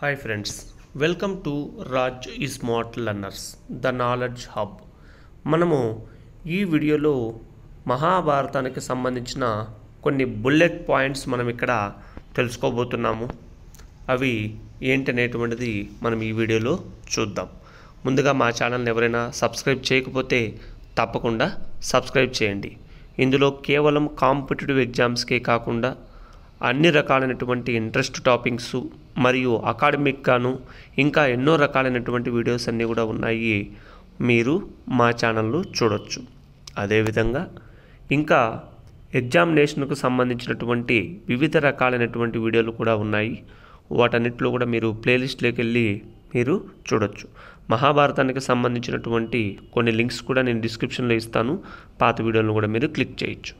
hi friends welcome to Raj smart learners the knowledge hub మనము ఈ వీడియోలో మహాభారతానికి సంబంధించిన కొన్ని బుల్లెట్ పాయింట్స్ మనం ఇక్కడ తెలుసుకోబోతున్నాము అవి ఏంటనేటువంటిది మనం ఈ వీడియోలో చూద్దాం ముందుగా మా ఛానల్ని ఎవరైనా సబ్స్క్రైబ్ చేయకపోతే తప్పకుండా సబ్స్క్రైబ్ చేయండి ఇందులో కేవలం కాంపిటేటివ్ ఎగ్జామ్స్కే కాకుండా అన్ని రకాలైనటువంటి ఇంట్రెస్ట్ టాపిక్స్ మరియు అకాడమిక్గాను ఇంకా ఎన్నో రకాలైనటువంటి వీడియోస్ అన్నీ కూడా ఉన్నాయి మీరు మా ఛానల్లో చూడొచ్చు అదేవిధంగా ఇంకా ఎగ్జామినేషన్కు సంబంధించినటువంటి వివిధ రకాలైనటువంటి వీడియోలు కూడా ఉన్నాయి వాటన్నిటిలో కూడా మీరు ప్లేలిస్ట్లోకి వెళ్ళి మీరు చూడొచ్చు మహాభారతానికి సంబంధించినటువంటి కొన్ని లింక్స్ కూడా నేను డిస్క్రిప్షన్లో ఇస్తాను పాత వీడియోలను కూడా మీరు క్లిక్ చేయొచ్చు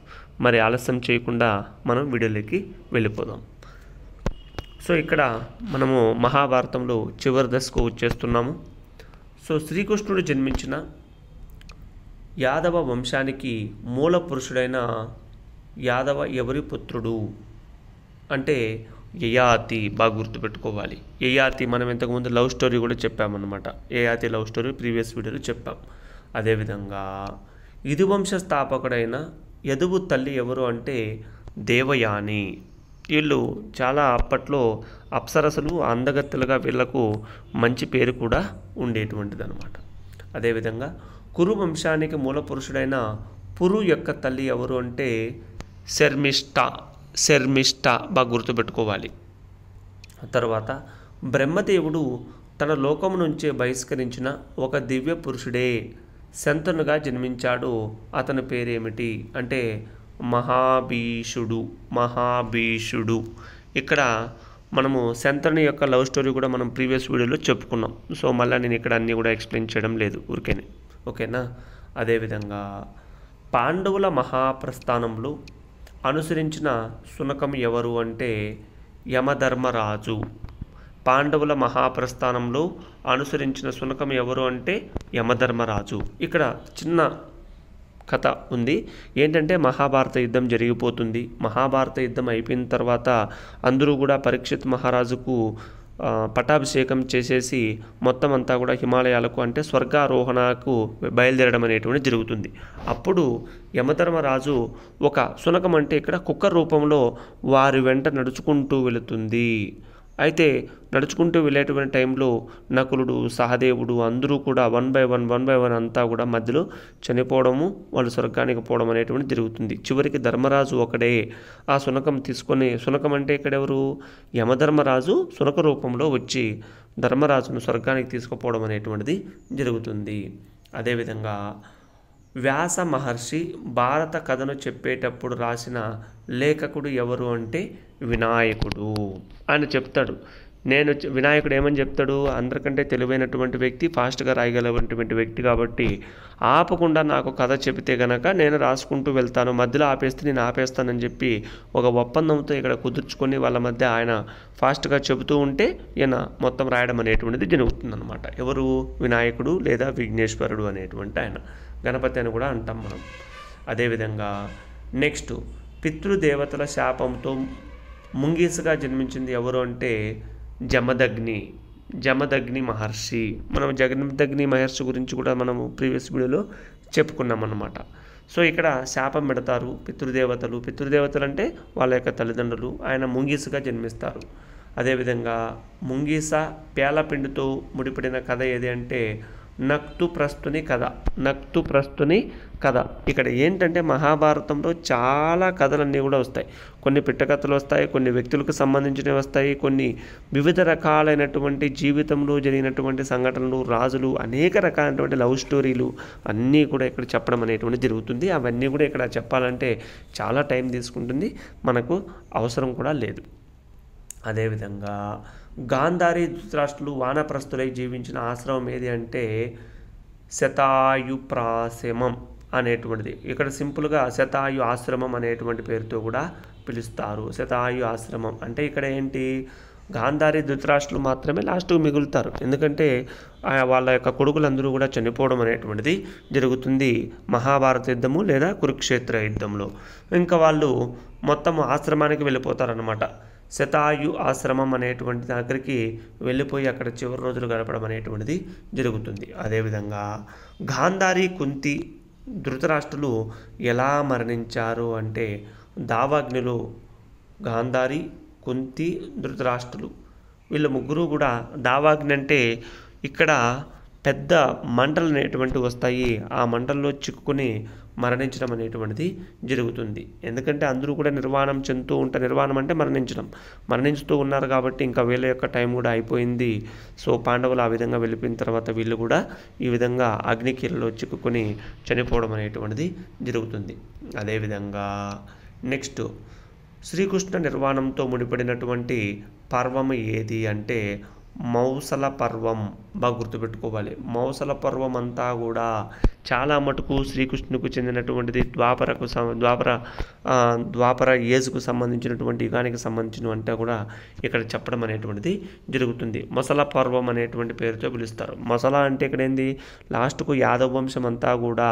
మరి ఆలస్యం చేయకుండా మనం వీడియోలోకి వెళ్ళిపోదాం సో ఇక్కడ మనము మహాభారతంలో చివరి దశకు వచ్చేస్తున్నాము సో శ్రీకృష్ణుడు జన్మించిన యాదవ వంశానికి మూల పురుషుడైన యాదవ ఎవరి పుత్రుడు అంటే యయాతి బాగా గుర్తుపెట్టుకోవాలి యయాతి మనం ఇంతకుముందు లవ్ స్టోరీ కూడా చెప్పామన్నమాట యయాతి లవ్ స్టోరీ ప్రీవియస్ వీడియోలో చెప్పాం అదేవిధంగా ఇది వంశ స్థాపకుడైన యదువు తల్లి ఎవరు అంటే దేవయాని వీళ్ళు చాలా అప్పట్లో అప్సరసలు అందగత్తెలుగా వీళ్లకు మంచి పేరు కూడా ఉండేటువంటిది అనమాట అదేవిధంగా కురు వంశానికి మూల పురుషుడైన పురు యొక్క తల్లి ఎవరు అంటే శర్మిష్ట శర్మిష్ట బాగా గుర్తుపెట్టుకోవాలి తర్వాత బ్రహ్మదేవుడు తన లోకము నుంచే బహిష్కరించిన ఒక దివ్య పురుషుడే శంతనుగా జన్మించాడు అతని పేరేమిటి అంటే మహాభీషుడు మహాభీషుడు ఇక్కడ మనము శంతను యొక్క లవ్ స్టోరీ కూడా మనం ప్రీవియస్ వీడియోలో చెప్పుకున్నాం సో మళ్ళీ నేను ఇక్కడ అన్నీ కూడా ఎక్స్ప్లెయిన్ చేయడం లేదు ఊరికేనే ఓకేనా అదేవిధంగా పాండవుల మహాప్రస్థానంలో అనుసరించిన సునకం ఎవరు అంటే యమధర్మరాజు పాండవుల మహాప్రస్థానంలో అనుసరించిన శునకం ఎవరు అంటే యమధర్మరాజు ఇక్కడ చిన్న కథ ఉంది ఏంటంటే మహాభారత యుద్ధం జరిగిపోతుంది మహాభారత యుద్ధం అయిపోయిన తర్వాత అందరూ కూడా పరీక్షిత్ మహారాజుకు పటాభిషేకం చేసేసి మొత్తం అంతా కూడా హిమాలయాలకు అంటే స్వర్గారోహణకు బయలుదేరడం అనేటువంటి జరుగుతుంది అప్పుడు యమధర్మరాజు ఒక శునకం అంటే ఇక్కడ కుక్క రూపంలో వారి వెంట నడుచుకుంటూ వెళుతుంది అయితే నడుచుకుంటూ వెళ్ళేటువంటి టైంలో నకులుడు సహదేవుడు అందరూ కూడా one by one one by one అంతా కూడా మధ్యలో చనిపోవడము వాళ్ళు స్వర్గానికి పోవడం అనేటువంటి జరుగుతుంది చివరికి ధర్మరాజు ఒకడే ఆ సునకం తీసుకొని సునకం అంటే ఇక్కడెవరు యమధర్మరాజు సునక రూపంలో వచ్చి ధర్మరాజును స్వర్గానికి తీసుకుపోవడం అనేటువంటిది జరుగుతుంది అదేవిధంగా వ్యాస మహర్షి భారత కథను చెప్పేటప్పుడు రాసిన లేఖకుడు ఎవరు అంటే వినాయకుడు అని చెప్తాడు నేను వినాయకుడు ఏమని చెప్తాడు అందరికంటే తెలివైనటువంటి వ్యక్తి ఫాస్ట్గా రాయగలటువంటి వ్యక్తి కాబట్టి ఆపకుండా నాకు కథ చెబితే గనక నేను రాసుకుంటూ వెళ్తాను మధ్యలో ఆపేస్తే నేను ఆపేస్తానని చెప్పి ఒక ఒప్పందంతో ఇక్కడ కుదుర్చుకొని వాళ్ళ మధ్య ఆయన ఫాస్ట్గా చెబుతూ ఉంటే ఈయన మొత్తం రాయడం అనేటువంటిది జరుగుతుందన్నమాట ఎవరు వినాయకుడు లేదా విఘ్నేశ్వరుడు అనేటువంటి ఆయన గణపతి అని కూడా అంటాం మనం అదేవిధంగా నెక్స్ట్ పితృదేవతల శాపంతో ముంగీసుగా జన్మించింది ఎవరు అంటే జమదగ్ని జమదగ్ని మహర్షి మనం జగన్దగ్ని మహర్షి గురించి కూడా మనం ప్రీవియస్ వీడియోలో చెప్పుకున్నాం అన్నమాట సో ఇక్కడ శాపం పెడతారు పితృదేవతలు పితృదేవతలు అంటే వాళ్ళ యొక్క తల్లిదండ్రులు ఆయన ముంగీసుగా జన్మిస్తారు అదేవిధంగా ముంగీస పేలపిండితో ముడిపడిన కథ ఏది అంటే నక్తు ప్రస్తుని కథ నక్తు ప్రస్తుని కథ ఇక్కడ ఏంటంటే మహాభారతంలో చాలా కథలన్నీ కూడా వస్తాయి కొన్ని పిట్టకథలు వస్తాయి కొన్ని వ్యక్తులకు సంబంధించినవి వస్తాయి కొన్ని వివిధ రకాలైనటువంటి జీవితంలో జరిగినటువంటి సంఘటనలు రాజులు అనేక రకాలైనటువంటి లవ్ స్టోరీలు అన్నీ కూడా ఇక్కడ చెప్పడం అనేటువంటి జరుగుతుంది అవన్నీ కూడా ఇక్కడ చెప్పాలంటే చాలా టైం తీసుకుంటుంది మనకు అవసరం కూడా లేదు అదేవిధంగా గాంధారి ధృతరాష్ట్రులు వానప్రస్తులై జీవించిన ఆశ్రమం ఏది అంటే శతాయుప్రాశ్రమం అనేటువంటిది ఇక్కడ సింపుల్గా శతాయు ఆశ్రమం అనేటువంటి పేరుతో కూడా పిలుస్తారు శతాయు ఆశ్రమం అంటే ఇక్కడ ఏంటి గాంధారి ధృతరాష్ట్రులు మాత్రమే లాస్ట్ మిగులుతారు ఎందుకంటే వాళ్ళ యొక్క కొడుకులందరూ కూడా చనిపోవడం అనేటువంటిది జరుగుతుంది మహాభారత యుద్ధము లేదా కురుక్షేత్ర యుద్ధంలో ఇంకా వాళ్ళు మొత్తం ఆశ్రమానికి వెళ్ళిపోతారనమాట శతాయు ఆశ్రమం అనేటువంటి దగ్గరికి వెళ్ళిపోయి అక్కడ చివరి రోజులు గడపడం అనేటువంటిది జరుగుతుంది అదేవిధంగా గాంధారి కుంతి ధృతరాష్ట్రులు ఎలా మరణించారు అంటే దావాగ్నిలో గాంధారి కుంతి ధృతరాష్ట్రులు వీళ్ళ ముగ్గురు కూడా దావాగ్ని అంటే ఇక్కడ పెద్ద మంటలు అనేటువంటి వస్తాయి ఆ మంటల్లో చిక్కుకుని మరణించడం అనేటువంటిది జరుగుతుంది ఎందుకంటే అందరూ కూడా నిర్వాణం చెందుతూ ఉంటే నిర్వాణం అంటే మరణించడం మరణించుతూ ఉన్నారు కాబట్టి ఇంకా వీళ్ళ యొక్క టైం కూడా అయిపోయింది సో పాండవులు ఆ విధంగా వెళ్ళిపోయిన తర్వాత వీళ్ళు కూడా ఈ విధంగా అగ్నికీలలో చిక్కుకొని చనిపోవడం అనేటువంటిది జరుగుతుంది అదేవిధంగా నెక్స్ట్ శ్రీకృష్ణ నిర్వాణంతో ముడిపడినటువంటి పర్వం ఏది అంటే మౌసల పర్వం బాగా గుర్తుపెట్టుకోవాలి మౌసల పర్వం అంతా కూడా చాలా మటుకు శ్రీకృష్ణుకు చెందినటువంటిది ద్వాపరకు ద్వాపర ద్వాపర ఏజ్కు సంబంధించినటువంటి యుగానికి సంబంధించిన అంటే కూడా ఇక్కడ చెప్పడం అనేటువంటిది జరుగుతుంది మొసల పర్వం అనేటువంటి పేరుతో పిలుస్తారు మొసల అంటే ఇక్కడ ఏంది లాస్ట్కు యాదవ వంశం అంతా కూడా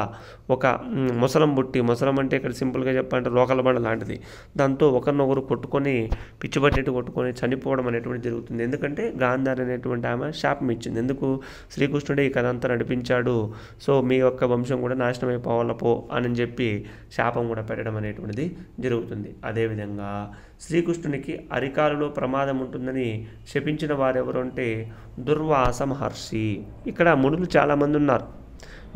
ఒక మొసలం బుట్టి మొసలం అంటే ఇక్కడ సింపుల్గా చెప్పాలంటే రోకల బండ లాంటిది దాంతో ఒకరినొకరు కొట్టుకొని పిచ్చిబట్టినట్టు కొట్టుకొని చనిపోవడం అనేటువంటి జరుగుతుంది ఎందుకంటే గాంధారి అనేటువంటి ఆమె శాపం ఇచ్చింది ఎందుకు శ్రీకృష్ణుడే ఈ కథ అంతా నడిపించాడు సో మీ యొక్క వంశం కూడా నాశనం అయిపోవాల పో అని చెప్పి శాపం కూడా పెట్టడం అనేటువంటిది జరుగుతుంది అదేవిధంగా శ్రీకృష్ణునికి అరికాలలో ప్రమాదం ఉంటుందని శపించిన వారెవరు అంటే దుర్వాస మహర్షి ఇక్కడ మునులు చాలామంది ఉన్నారు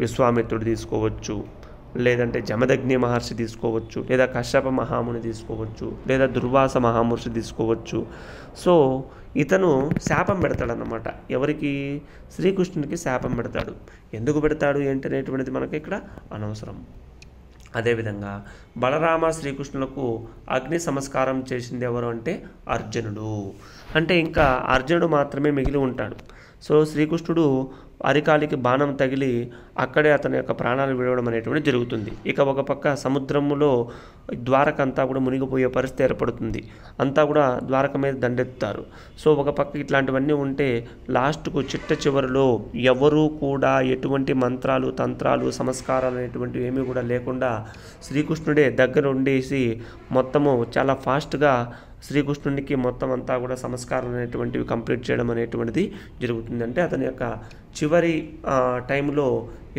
విశ్వామిత్రుడు తీసుకోవచ్చు లేదంటే జమదగ్ని మహర్షి తీసుకోవచ్చు లేదా కశ్యప మహాముని తీసుకోవచ్చు లేదా దుర్వాస మహామహర్షి తీసుకోవచ్చు సో ఇతను శాపం పెడతాడనమాట ఎవరికి శ్రీకృష్ణుడికి శాపం పెడతాడు ఎందుకు పెడతాడు ఏంటనేటువంటిది మనకి ఇక్కడ అనవసరం అదేవిధంగా బలరామ శ్రీకృష్ణులకు అగ్ని సంస్కారం చేసింది ఎవరు అంటే అర్జునుడు అంటే ఇంకా అర్జునుడు మాత్రమే మిగిలి ఉంటాడు సో శ్రీకృష్ణుడు అరికాలికి బాణం తగిలి అక్కడే అతని యొక్క ప్రాణాలు విడవడం అనేటువంటి జరుగుతుంది ఇక ఒక పక్క సముద్రములో ద్వారక అంతా కూడా మునిగిపోయే పరిస్థితి ఏర్పడుతుంది అంతా కూడా ద్వారక మీద దండెత్తుతారు సో ఒక పక్క ఇట్లాంటివన్నీ ఉంటే లాస్ట్కు చిట్ట చివరిలో ఎవరూ కూడా ఎటువంటి మంత్రాలు తంత్రాలు సంస్కారాలు అనేటువంటివి ఏమీ కూడా లేకుండా శ్రీకృష్ణుడే దగ్గర ఉండేసి మొత్తము చాలా ఫాస్ట్గా శ్రీకృష్ణునికి మొత్తం అంతా కూడా సంస్కారం అనేటువంటివి కంప్లీట్ చేయడం అనేటువంటిది జరుగుతుంది అంటే అతని యొక్క చివరి టైంలో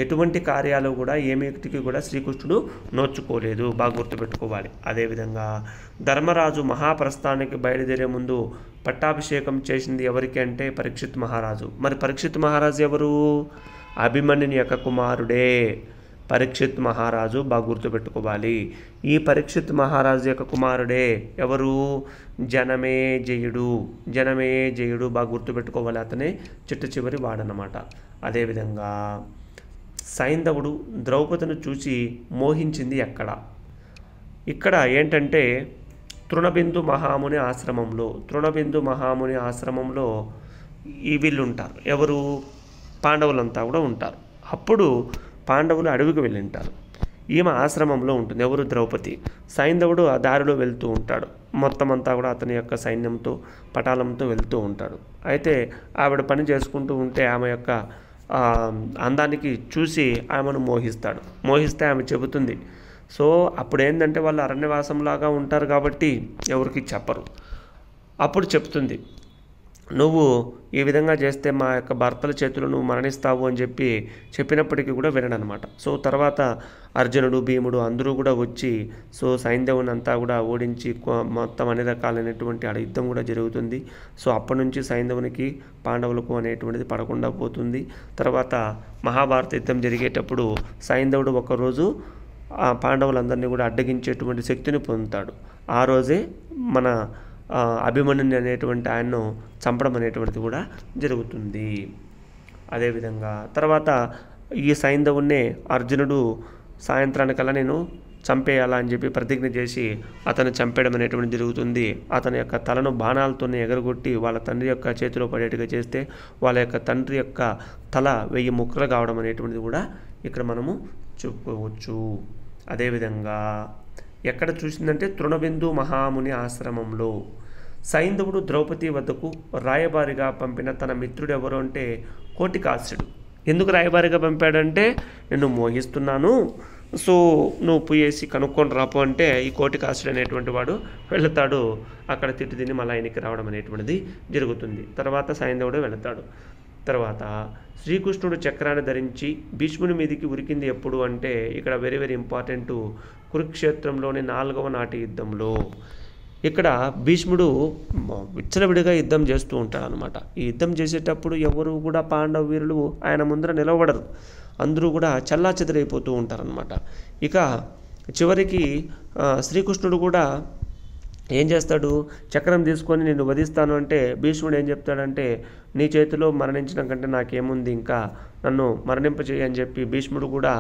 ఎటువంటి కార్యాలు కూడా ఏమిటికి కూడా శ్రీకృష్ణుడు నోచుకోలేదు బాగా గుర్తుపెట్టుకోవాలి అదేవిధంగా ధర్మరాజు మహాప్రస్థానికి బయలుదేరే ముందు పట్టాభిషేకం చేసింది ఎవరికి అంటే పరీక్షిత్ మహారాజు మరి పరీక్షిత్ మహారాజు ఎవరు అభిమన్యుని యొక్క కుమారుడే పరీక్షిత్ మహారాజు బాగా గుర్తుపెట్టుకోవాలి ఈ పరీక్షిత్ మహారాజు యొక్క కుమారుడే ఎవరు జనమే జయుడు జనమే జయుడు బాగా గుర్తుపెట్టుకోవాలి అతనే చిట్ట చివరి వాడనమాట అదేవిధంగా సైంధవుడు ద్రౌపదిని చూసి మోహించింది ఎక్కడ ఇక్కడ ఏంటంటే తృణబిందు మహాముని ఆశ్రమంలో తృణబిందు మహాముని ఆశ్రమంలో ఈ వీళ్ళు ఉంటారు ఎవరు పాండవులంతా కూడా ఉంటారు అప్పుడు పాండవులు అడవికి వెళ్ళింటారు ఈమె ఆశ్రమంలో ఉంటుంది ఎవరు ద్రౌపది సైంధవుడు ఆ దారిలో వెళ్తూ ఉంటాడు మొత్తం అంతా కూడా అతని యొక్క సైన్యంతో పటాలంతో వెళ్తూ ఉంటాడు అయితే ఆవిడ పని చేసుకుంటూ ఉంటే ఆమె యొక్క అందానికి చూసి ఆమెను మోహిస్తాడు మోహిస్తే ఆమె చెబుతుంది సో అప్పుడు ఏంటంటే వాళ్ళు అరణ్యవాసంలాగా ఉంటారు కాబట్టి ఎవరికి చెప్పరు అప్పుడు చెప్తుంది నువ్వు ఈ విధంగా చేస్తే మా యొక్క భర్తల చేతులు నువ్వు మరణిస్తావు అని చెప్పి చెప్పినప్పటికీ కూడా వినడనమాట సో తర్వాత అర్జునుడు భీముడు అందరూ కూడా వచ్చి సో సైంధవుని అంతా కూడా ఓడించి మొత్తం అన్ని రకాలైనటువంటి ఆడ యుద్ధం కూడా జరుగుతుంది సో అప్పటి నుంచి సైంధవునికి పాండవులకు అనేటువంటిది పడకుండా పోతుంది తర్వాత మహాభారత యుద్ధం జరిగేటప్పుడు సైంధవుడు ఒకరోజు ఆ పాండవులందరినీ కూడా అడ్డగించేటువంటి శక్తిని పొందుతాడు ఆ రోజే మన అభిమన్యుని అనేటువంటి ఆయన్ను చంపడం అనేటువంటిది కూడా జరుగుతుంది అదేవిధంగా తర్వాత ఈ సైంధవున్నే అర్జునుడు సాయంత్రానికల్లా నేను చంపేయాలా అని చెప్పి ప్రతిజ్ఞ చేసి అతను చంపేయడం అనేటువంటి జరుగుతుంది అతని యొక్క తలను బాణాలతోనే ఎగరగొట్టి వాళ్ళ తండ్రి యొక్క చేతిలో పడేట్టుగా చేస్తే వాళ్ళ యొక్క తండ్రి యొక్క తల వెయ్యి ముక్కలు కావడం అనేటువంటిది కూడా ఇక్కడ మనము చెప్పుకోవచ్చు అదేవిధంగా ఎక్కడ చూసిందంటే తృణబిందు మహాముని ఆశ్రమంలో సైంధవుడు ద్రౌపది వద్దకు రాయబారిగా పంపిన తన మిత్రుడు ఎవరు అంటే కోటికాసుడు ఎందుకు రాయబారిగా పంపాడంటే నేను మోహిస్తున్నాను సో నువ్వు పోయేసి కనుక్కొని రాపు అంటే ఈ కోటికాసుడు అనేటువంటి వాడు వెళతాడు అక్కడ తిట్టు తిని మళ్ళీ ఆయనకి రావడం అనేటువంటిది జరుగుతుంది తర్వాత సైంధవుడు వెళతాడు తర్వాత శ్రీకృష్ణుడు చక్రాన్ని ధరించి భీష్ముని మీదకి ఉరికింది ఎప్పుడు అంటే ఇక్కడ వెరీ వెరీ ఇంపార్టెంట్ కురుక్షేత్రంలోని నాలుగవ నాటి యుద్ధంలో ఇక్కడ భీష్ముడు విచ్చలవిడిగా యుద్ధం చేస్తూ ఉంటాడు అనమాట ఈ యుద్ధం చేసేటప్పుడు ఎవరు కూడా పాండవ వీరులు ఆయన ముందర నిలవబడరు అందరూ కూడా చల్లా చెదరైపోతూ ఉంటారనమాట ఇక చివరికి శ్రీకృష్ణుడు కూడా ఏం చేస్తాడు చక్రం తీసుకొని నేను వధిస్తాను అంటే భీష్ముడు ఏం చెప్తాడంటే నీ చేతిలో మరణించడం కంటే నాకేముంది ఇంకా నన్ను మరణింపచేయ అని చెప్పి భీష్ముడు కూడా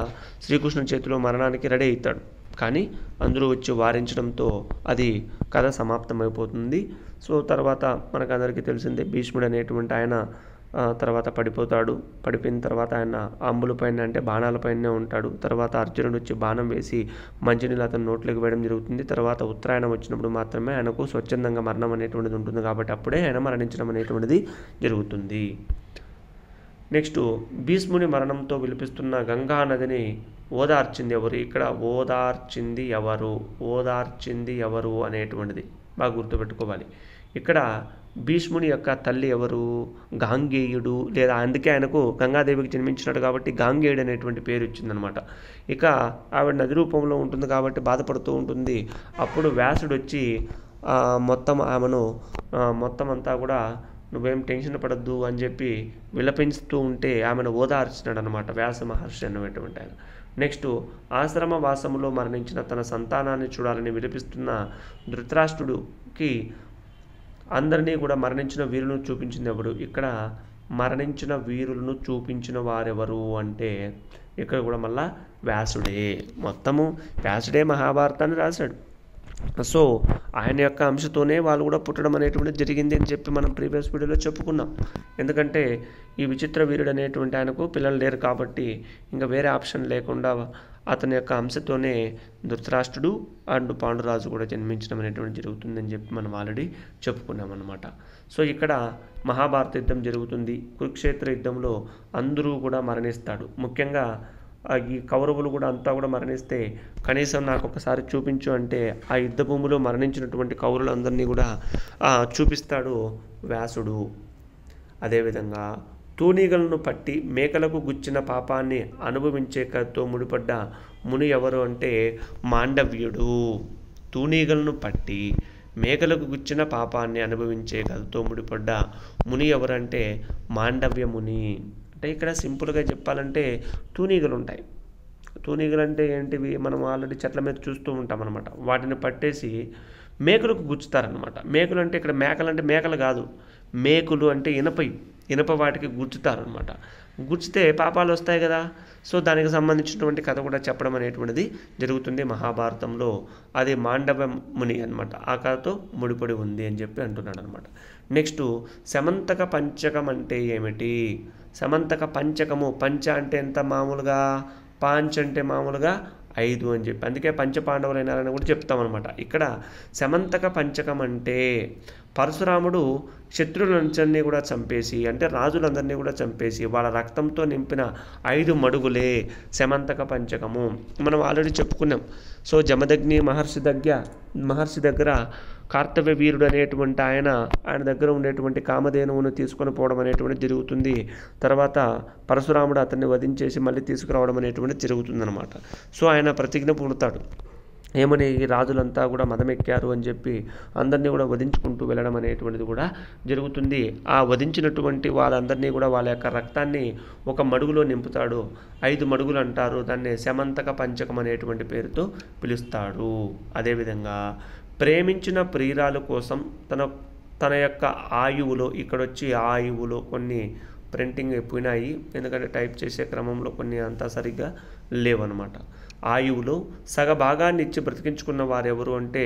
శ్రీకృష్ణుడి చేతిలో మరణానికి రెడీ అవుతాడు కానీ అందరూ వచ్చి వారించడంతో అది కథ సమాప్తమైపోతుంది సో తర్వాత మనకు అందరికీ తెలిసిందే భీష్ముడు అనేటువంటి ఆయన తర్వాత పడిపోతాడు పడిపోయిన తర్వాత ఆయన అంబులపైన అంటే బాణాలపైనే ఉంటాడు తర్వాత అర్జునుడు వచ్చి బాణం వేసి మంచినీళ్ళు అతను నోట్లోకి వేయడం జరుగుతుంది తర్వాత ఉత్తరాయణం వచ్చినప్పుడు మాత్రమే ఆయనకు స్వచ్ఛందంగా మరణం అనేటువంటిది ఉంటుంది కాబట్టి అప్పుడే ఆయన మరణించడం అనేటువంటిది జరుగుతుంది నెక్స్ట్ భీష్ముని మరణంతో విలిపిస్తున్న గంగా నదిని ఓదార్చింది ఎవరు ఇక్కడ ఓదార్చింది ఎవరు ఓదార్చింది ఎవరు అనేటువంటిది బాగా గుర్తుపెట్టుకోవాలి ఇక్కడ భీష్ముని యొక్క తల్లి ఎవరు గాంగేయుడు లేదా అందుకే ఆయనకు గంగాదేవికి జన్మించినాడు కాబట్టి గాంగేయుడు అనేటువంటి పేరు ఇచ్చిందనమాట ఇక ఆవిడ నది రూపంలో ఉంటుంది కాబట్టి బాధపడుతూ ఉంటుంది అప్పుడు వ్యాసుడు వచ్చి మొత్తం ఆమెను మొత్తం అంతా కూడా నువ్వేం టెన్షన్ పడద్దు అని చెప్పి విలపించుతూ ఉంటే ఆమెను ఓదార్చినాడు అనమాట వ్యాస మహర్షి అన్నటువంటి ఆయన నెక్స్ట్ ఆశ్రమ వాసములో మరణించిన తన సంతానాన్ని చూడాలని విలపిస్తున్న ధృతరాష్ట్రుడికి అందరినీ కూడా మరణించిన వీరులను చూపించింది ఎవడు ఇక్కడ మరణించిన వీరులను చూపించిన వారెవరు అంటే ఇక్కడ కూడా మళ్ళా వ్యాసుడే మొత్తము వ్యాసుడే మహాభారతాన్ని రాశాడు సో ఆయన యొక్క అంశతోనే వాళ్ళు కూడా పుట్టడం అనేటువంటి జరిగింది అని చెప్పి మనం ప్రీవియస్ వీడియోలో చెప్పుకున్నాం ఎందుకంటే ఈ విచిత్ర వీరుడు అనేటువంటి ఆయనకు పిల్లలు లేరు కాబట్టి ఇంకా వేరే ఆప్షన్ లేకుండా అతని యొక్క అంశతోనే ధృతరాష్ట్రుడు అండ్ పాండురాజు కూడా జన్మించడం అనేటువంటి జరుగుతుందని చెప్పి మనం ఆల్రెడీ చెప్పుకున్నాం అనమాట సో ఇక్కడ మహాభారత యుద్ధం జరుగుతుంది కురుక్షేత్ర యుద్ధంలో అందరూ కూడా మరణిస్తాడు ముఖ్యంగా ఈ కౌరవులు కూడా అంతా కూడా మరణిస్తే కనీసం నాకు ఒకసారి చూపించు అంటే ఆ యుద్ధ భూమిలో మరణించినటువంటి కౌరులందరినీ కూడా చూపిస్తాడు వ్యాసుడు అదేవిధంగా తూనీగలను పట్టి మేకలకు గుచ్చిన పాపాన్ని అనుభవించే కథతో ముడిపడ్డ ముని ఎవరు అంటే మాండవ్యుడు తూనీగలను పట్టి మేకలకు గుచ్చిన పాపాన్ని అనుభవించే కథతో ముడిపడ్డ ముని ఎవరంటే మాండవ్య ముని అంటే ఇక్కడ సింపుల్గా చెప్పాలంటే తూనీగలు ఉంటాయి తూనీగలు అంటే ఏంటివి మనం ఆల్రెడీ చెట్ల మీద చూస్తూ ఉంటాం అనమాట వాటిని పట్టేసి మేకలకు గుచ్చుతారనమాట మేకలు అంటే ఇక్కడ మేకలు అంటే మేకలు కాదు మేకులు అంటే ఇనప ఇనప వాటికి గుచ్చుతారనమాట గుచ్చితే పాపాలు వస్తాయి కదా సో దానికి సంబంధించినటువంటి కథ కూడా చెప్పడం అనేటువంటిది జరుగుతుంది మహాభారతంలో అది మాండవ ముని అనమాట ఆ కథతో ముడిపడి ఉంది అని చెప్పి అంటున్నాడు అనమాట నెక్స్ట్ సమంతక పంచకం అంటే ఏమిటి సమంతక పంచకము పంచ అంటే ఎంత మామూలుగా పాంచ్ అంటే మామూలుగా ఐదు అని చెప్పి అందుకే పంచపాండవులైనారని కూడా చెప్తామన్నమాట ఇక్కడ సమంతక పంచకం అంటే పరశురాముడు శత్రులందరినీ కూడా చంపేసి అంటే రాజులందరినీ కూడా చంపేసి వాళ్ళ రక్తంతో నింపిన ఐదు మడుగులే సమంతక పంచకము మనం ఆల్రెడీ చెప్పుకున్నాం సో జమదగ్ని మహర్షి దగ్గర మహర్షి దగ్గర కార్తవ్య వీరుడు అనేటువంటి ఆయన ఆయన దగ్గర ఉండేటువంటి కామధేనువును తీసుకొని పోవడం అనేటువంటి జరుగుతుంది తర్వాత పరశురాముడు అతన్ని వధించేసి మళ్ళీ తీసుకురావడం అనేటువంటి అనమాట సో ఆయన ప్రతిజ్ఞ పూడతాడు ఏమని ఈ రాజులంతా కూడా మదమెక్కారు అని చెప్పి అందరినీ కూడా వధించుకుంటూ వెళ్ళడం అనేటువంటిది కూడా జరుగుతుంది ఆ వధించినటువంటి వాళ్ళందరినీ కూడా వాళ్ళ యొక్క రక్తాన్ని ఒక మడుగులో నింపుతాడు ఐదు మడుగులు అంటారు దాన్ని శమంతక పంచకం అనేటువంటి పేరుతో పిలుస్తాడు అదేవిధంగా ప్రేమించిన ప్రియురాలు కోసం తన తన యొక్క ఆయువులో ఇక్కడొచ్చి ఆయువులో కొన్ని ప్రింటింగ్ అయిపోయినాయి ఎందుకంటే టైప్ చేసే క్రమంలో కొన్ని అంతా సరిగ్గా లేవన్నమాట ఆయువులో సగ భాగాన్ని ఇచ్చి బ్రతికించుకున్న వారు ఎవరు అంటే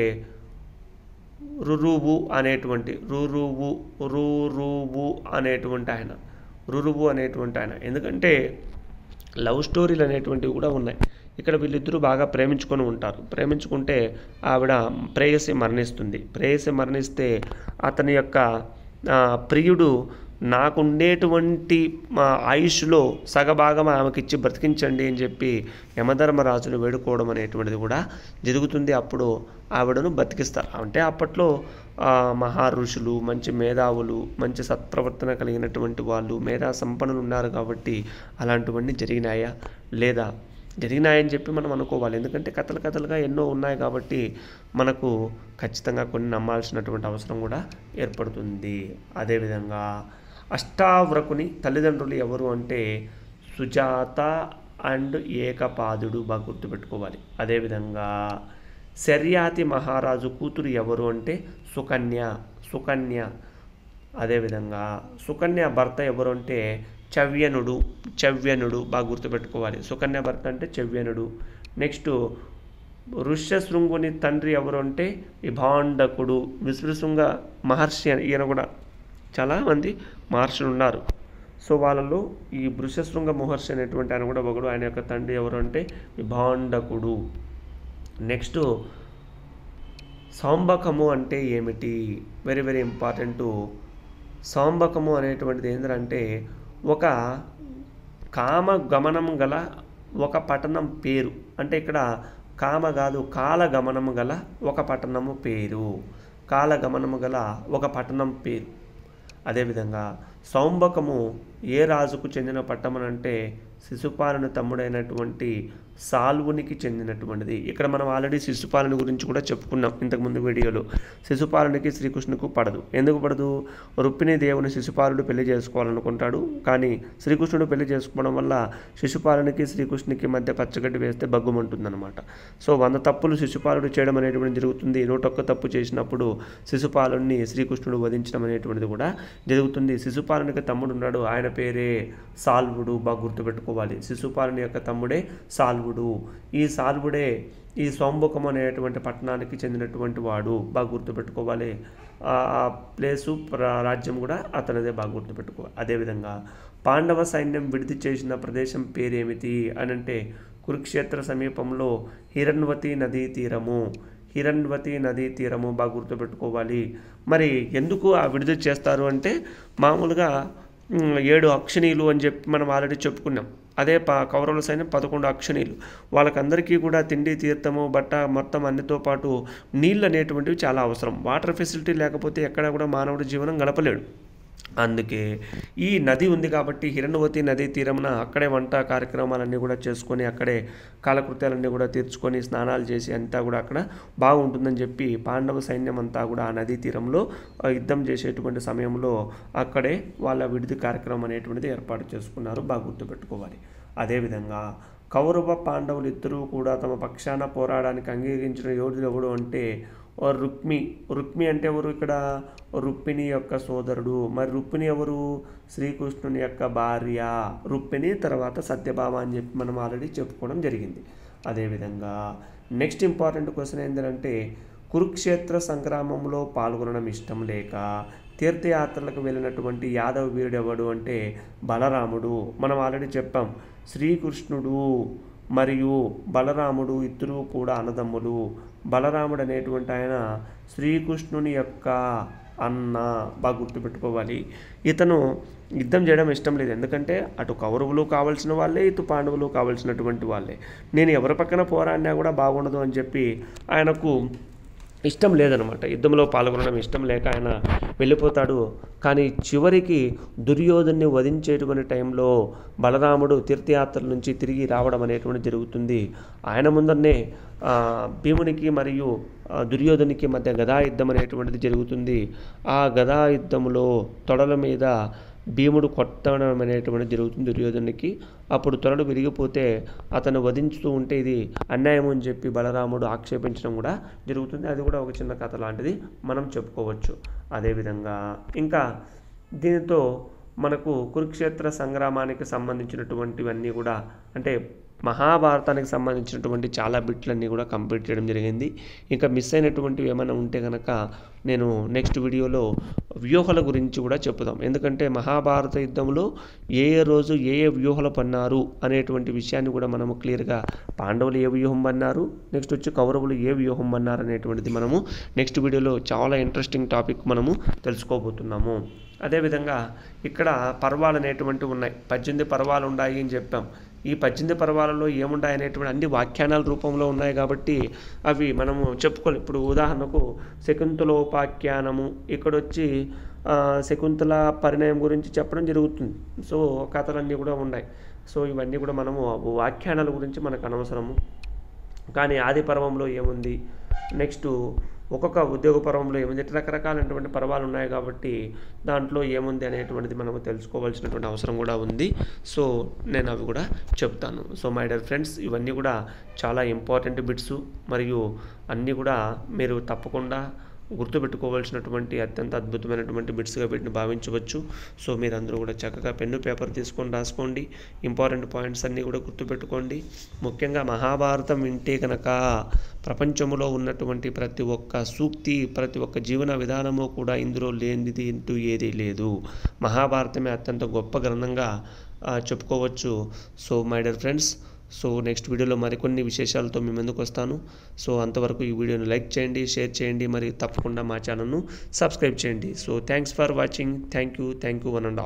రురువు అనేటువంటి రురువు రురువు అనేటువంటి ఆయన రురువు అనేటువంటి ఆయన ఎందుకంటే లవ్ స్టోరీలు అనేటువంటివి కూడా ఉన్నాయి ఇక్కడ వీళ్ళిద్దరూ బాగా ప్రేమించుకొని ఉంటారు ప్రేమించుకుంటే ఆవిడ ప్రేయసి మరణిస్తుంది ప్రేయసి మరణిస్తే అతని యొక్క ప్రియుడు నాకుండేటువంటి మా ఆయుష్లో సగభాగం ఆమెకిచ్చి బ్రతికించండి అని చెప్పి యమధర్మరాజును వేడుకోవడం అనేటువంటిది కూడా జరుగుతుంది అప్పుడు ఆవిడను బతికిస్తారు అంటే అప్పట్లో ఋషులు మంచి మేధావులు మంచి సత్ప్రవర్తన కలిగినటువంటి వాళ్ళు మేధా సంపన్నులు ఉన్నారు కాబట్టి అలాంటివన్నీ జరిగినాయా లేదా జరిగినాయని చెప్పి మనం అనుకోవాలి ఎందుకంటే కథలు కథలుగా ఎన్నో ఉన్నాయి కాబట్టి మనకు ఖచ్చితంగా కొన్ని నమ్మాల్సినటువంటి అవసరం కూడా ఏర్పడుతుంది అదేవిధంగా అష్టావ్రకుని తల్లిదండ్రులు ఎవరు అంటే సుజాత అండ్ ఏకపాదుడు బాగా గుర్తుపెట్టుకోవాలి అదేవిధంగా శర్యాతి మహారాజు కూతురు ఎవరు అంటే సుకన్య సుకన్య అదేవిధంగా సుకన్య భర్త ఎవరు అంటే చవ్యనుడు చవ్యనుడు బాగా గుర్తుపెట్టుకోవాలి సుకన్య భర్త అంటే చవ్యనుడు నెక్స్ట్ ఋష్యశృంగుని తండ్రి ఎవరు అంటే విభాండకుడు విశ్వశృంగ మహర్షి ఈయన కూడా చాలామంది మహర్షులు ఉన్నారు సో వాళ్ళలో ఈ వృషశృంగ మహర్షి అనేటువంటి ఆయన కూడా ఒకడు ఆయన యొక్క తండ్రి ఎవరు అంటే విభాండకుడు నెక్స్ట్ సాంబకము అంటే ఏమిటి వెరీ వెరీ ఇంపార్టెంట్ సాంబకము అనేటువంటిది ఏంటంటే ఒక కామ గమనం గల ఒక పట్టణం పేరు అంటే ఇక్కడ కామ కాదు కాలగమనము గల ఒక పట్టణము పేరు కాలగమనము గల ఒక పట్టణం పేరు అదేవిధంగా సౌంబకము ఏ రాజుకు చెందిన పట్టణం అంటే శిశుపాలను తమ్ముడైనటువంటి సాల్వునికి చెందినటువంటిది ఇక్కడ మనం ఆల్రెడీ శిశుపాలన గురించి కూడా చెప్పుకున్నాం ఇంతకుముందు వీడియోలో శిశుపాలనకి శ్రీకృష్ణుకు పడదు ఎందుకు పడదు రుప్పిణి దేవుని శిశుపాలుడు పెళ్లి చేసుకోవాలనుకుంటాడు కానీ శ్రీకృష్ణుడు పెళ్లి చేసుకోవడం వల్ల శిశుపాలనకి శ్రీకృష్ణుకి మధ్య పచ్చగడ్డి వేస్తే బగ్గుమంటుందన్నమాట సో వంద తప్పులు శిశుపాలుడు చేయడం అనేటువంటి జరుగుతుంది నూటొక్క తప్పు చేసినప్పుడు శిశుపాలుని శ్రీకృష్ణుడు వధించడం అనేటువంటిది కూడా జరుగుతుంది శిశుపాలనకి తమ్ముడు ఉన్నాడు ఆయన పేరే సాల్వుడు బాగా గుర్తుపెట్టుకోవాలి శిశుపాలన యొక్క తమ్ముడే సాల్వుడు సాల్వుడు ఈ సాల్వుడే ఈ సోంబుకం అనేటువంటి పట్టణానికి చెందినటువంటి వాడు బాగా గుర్తుపెట్టుకోవాలి ఆ ప్లేసు రాజ్యం కూడా అతనిదే బాగా గుర్తుపెట్టుకోవాలి అదేవిధంగా పాండవ సైన్యం విడుదల చేసిన ప్రదేశం పేరేమిటి అనంటే కురుక్షేత్ర సమీపంలో హిరణ్వతి నదీ తీరము హిరణ్వతి నదీ తీరము బాగా గుర్తుపెట్టుకోవాలి మరి ఎందుకు ఆ విడుదల చేస్తారు అంటే మామూలుగా ఏడు అక్షణీయులు అని చెప్పి మనం ఆల్రెడీ చెప్పుకున్నాం అదే పా కౌరవుల సైన్యం పదకొండు అక్షనీయులు వాళ్ళకందరికీ కూడా తిండి తీర్థము బట్ట మొత్తం అన్నితో పాటు నీళ్ళు అనేటువంటివి చాలా అవసరం వాటర్ ఫెసిలిటీ లేకపోతే ఎక్కడా కూడా మానవుడి జీవనం గడపలేడు అందుకే ఈ నది ఉంది కాబట్టి హిరణవతి నదీ తీరమున అక్కడే వంట కార్యక్రమాలన్నీ కూడా చేసుకొని అక్కడే కాలకృత్యాలన్నీ కూడా తీర్చుకొని స్నానాలు చేసి అంతా కూడా అక్కడ బాగుంటుందని చెప్పి పాండవ సైన్యం అంతా కూడా ఆ నదీ తీరంలో యుద్ధం చేసేటువంటి సమయంలో అక్కడే వాళ్ళ విడిది కార్యక్రమం అనేటువంటిది ఏర్పాటు చేసుకున్నారు బాగా గుర్తుపెట్టుకోవాలి అదేవిధంగా కౌరవ పాండవులు ఇద్దరూ కూడా తమ పక్షాన పోరాడానికి అంగీకరించిన యోధులు ఎవడు అంటే రుక్మి రుక్మి అంటే ఎవరు ఇక్కడ రుక్మిణి యొక్క సోదరుడు మరి రుక్మిణి ఎవరు శ్రీకృష్ణుని యొక్క భార్య రుక్మిణి తర్వాత సత్యభామ అని చెప్పి మనం ఆల్రెడీ చెప్పుకోవడం జరిగింది అదేవిధంగా నెక్స్ట్ ఇంపార్టెంట్ క్వశ్చన్ ఏంటంటే కురుక్షేత్ర సంగ్రామంలో పాల్గొనడం ఇష్టం లేక తీర్థయాత్రలకు వెళ్ళినటువంటి యాదవ ఎవడు అంటే బలరాముడు మనం ఆల్రెడీ చెప్పాం శ్రీకృష్ణుడు మరియు బలరాముడు ఇద్దరూ కూడా అన్నదమ్ములు బలరాముడు అనేటువంటి ఆయన శ్రీకృష్ణుని యొక్క అన్న బాగా గుర్తుపెట్టుకోవాలి ఇతను యుద్ధం చేయడం ఇష్టం లేదు ఎందుకంటే అటు కౌరవులు కావలసిన వాళ్ళే ఇటు పాండవులు కావలసినటువంటి వాళ్ళే నేను ఎవరి పక్కన పోరాడినా కూడా బాగుండదు అని చెప్పి ఆయనకు ఇష్టం లేదనమాట యుద్ధంలో పాల్గొనడం ఇష్టం లేక ఆయన వెళ్ళిపోతాడు కానీ చివరికి దుర్యోధన్ని వధించేటువంటి టైంలో బలరాముడు తీర్థయాత్రల నుంచి తిరిగి రావడం అనేటువంటి జరుగుతుంది ఆయన ముందరనే భీమునికి మరియు దుర్యోధనికి మధ్య గదా యుద్ధం అనేటువంటిది జరుగుతుంది ఆ గదా యుద్ధంలో తొడల మీద భీముడు కొట్టడం అనేటువంటి జరుగుతుంది దుర్యోధనుడికి అప్పుడు త్వరుడు విరిగిపోతే అతను వధించుతూ ఉంటే ఇది అన్యాయం అని చెప్పి బలరాముడు ఆక్షేపించడం కూడా జరుగుతుంది అది కూడా ఒక చిన్న కథ లాంటిది మనం చెప్పుకోవచ్చు అదేవిధంగా ఇంకా దీనితో మనకు కురుక్షేత్ర సంగ్రామానికి సంబంధించినటువంటివన్నీ కూడా అంటే మహాభారతానికి సంబంధించినటువంటి చాలా బిట్లన్నీ కూడా కంప్లీట్ చేయడం జరిగింది ఇంకా మిస్ అయినటువంటివి ఏమైనా ఉంటే కనుక నేను నెక్స్ట్ వీడియోలో వ్యూహాల గురించి కూడా చెప్పుదాం ఎందుకంటే మహాభారత యుద్ధంలో ఏ ఏ రోజు ఏ ఏ వ్యూహాలు పన్నారు అనేటువంటి విషయాన్ని కూడా మనము క్లియర్గా పాండవులు ఏ వ్యూహం పన్నారు నెక్స్ట్ వచ్చి కౌరవులు ఏ వ్యూహం పన్నారు అనేటువంటిది మనము నెక్స్ట్ వీడియోలో చాలా ఇంట్రెస్టింగ్ టాపిక్ మనము తెలుసుకోబోతున్నాము అదేవిధంగా ఇక్కడ పర్వాలు అనేటువంటివి ఉన్నాయి పద్దెనిమిది పర్వాలు ఉన్నాయి అని చెప్పాం ఈ పద్దెనిమిది పర్వాలలో ఏముండాయి అనేటువంటి అన్ని వ్యాఖ్యానాల రూపంలో ఉన్నాయి కాబట్టి అవి మనము చెప్పుకోవాలి ఇప్పుడు ఉదాహరణకు శకుంతలోపాఖ్యానము ఇక్కడొచ్చి శకుంతల పరిణయం గురించి చెప్పడం జరుగుతుంది సో కథలన్నీ కూడా ఉన్నాయి సో ఇవన్నీ కూడా మనము వ్యాఖ్యానాల గురించి మనకు అనవసరము కానీ ఆది పర్వంలో ఏముంది నెక్స్ట్ ఒక్కొక్క ఉద్యోగ పర్వంలో ఏముంది రకరకాలైనటువంటి పర్వాలు ఉన్నాయి కాబట్టి దాంట్లో ఏముంది అనేటువంటిది మనము తెలుసుకోవాల్సినటువంటి అవసరం కూడా ఉంది సో నేను అవి కూడా చెప్తాను సో మై డియర్ ఫ్రెండ్స్ ఇవన్నీ కూడా చాలా ఇంపార్టెంట్ బిట్స్ మరియు అన్నీ కూడా మీరు తప్పకుండా గుర్తుపెట్టుకోవాల్సినటువంటి అత్యంత అద్భుతమైనటువంటి బిట్స్గా వీటిని భావించవచ్చు సో మీరందరూ కూడా చక్కగా పెన్ను పేపర్ తీసుకొని రాసుకోండి ఇంపార్టెంట్ పాయింట్స్ అన్నీ కూడా గుర్తుపెట్టుకోండి ముఖ్యంగా మహాభారతం వింటే కనుక ప్రపంచంలో ఉన్నటువంటి ప్రతి ఒక్క సూక్తి ప్రతి ఒక్క జీవన విధానము కూడా ఇందులో లేనిది ఇంటూ ఏదీ లేదు మహాభారతమే అత్యంత గొప్ప గ్రంథంగా చెప్పుకోవచ్చు so my dear friends so next వీడియోలో మరికొన్ని విశేషాలతో మీ ముందుకు వస్తాను సో అంతవరకు ఈ వీడియోని లైక్ చేయండి షేర్ చేయండి మరి తప్పకుండా మా ఛానల్ను సబ్స్క్రైబ్ చేయండి so thanks for watching thank you thank you one and all